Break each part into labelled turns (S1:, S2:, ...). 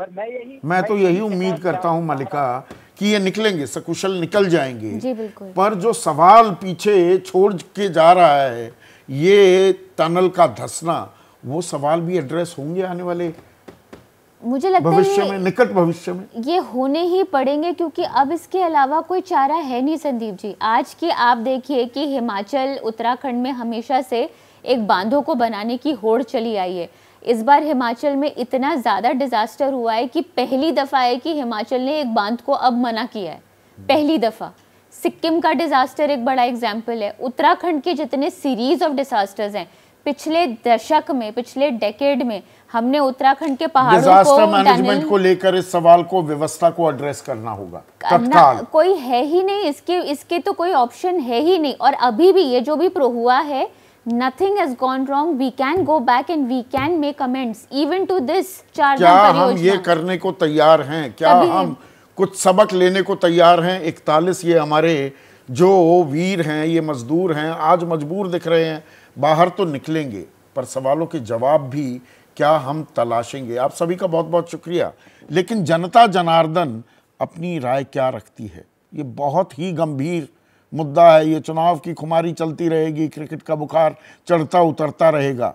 S1: पर मैं यही मैं तो यही उम्मीद करता हूँ मलिका कि ये निकलेंगे सकुशल निकल जाएंगे जी बिल्कुल पर जो सवाल पीछे छोड़ के जा रहा है ये टनल का धसना वो सवाल भी एड्रेस होंगे आने वाले
S2: मुझे लगता भविष्य में
S1: निकट भविष्य में
S2: ये होने ही पड़ेंगे क्योंकि अब इसके अलावा कोई चारा है नहीं संदीप जी आज की आप देखिए कि हिमाचल उत्तराखंड में हमेशा से एक बांधों को बनाने की होड़ चली आई है इस बार हिमाचल में इतना ज़्यादा डिज़ास्टर हुआ है कि पहली दफ़ा है कि हिमाचल ने एक बांध को अब मना किया है पहली दफ़ा सिक्किम का डिज़ास्टर एक बड़ा एग्जाम्पल है उत्तराखंड के जितने सीरीज़ ऑफ डिज़ास्टर्स हैं पिछले दशक में पिछले डेकेड में हमने उत्तराखंड के पहाड़ों को को
S1: लेकर इस सवाल को व्यवस्था को एड्रेस करना होगा तत्काल
S2: कोई है ही नहीं इसके इसके तो कोई ऑप्शन है ही नहीं और अभी भी ये जो भी प्रो हुआ है is gone wrong we can go back and we can make make even to this चार क्या हम ये
S1: करने को तैयार हैं क्या हम कुछ सबक लेने को तैयार हैं इकतालीस ये हमारे जो वीर हैं ये मजदूर हैं आज मजबूर दिख रहे हैं बाहर तो निकलेंगे पर सवालों के जवाब भी क्या हम तलाशेंगे आप सभी का बहुत बहुत शुक्रिया लेकिन जनता जनार्दन अपनी राय क्या रखती है ये बहुत ही गंभीर मुद्दा है ये चुनाव की खुमारी चलती रहेगी क्रिकेट का बुखार चढ़ता उतरता रहेगा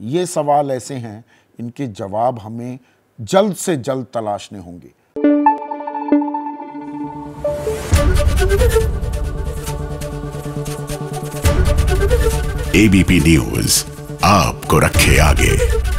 S1: ये सवाल ऐसे हैं इनके जवाब हमें जल्द से जल्द तलाशने होंगे एबीपी न्यूज
S2: आपको रखे आगे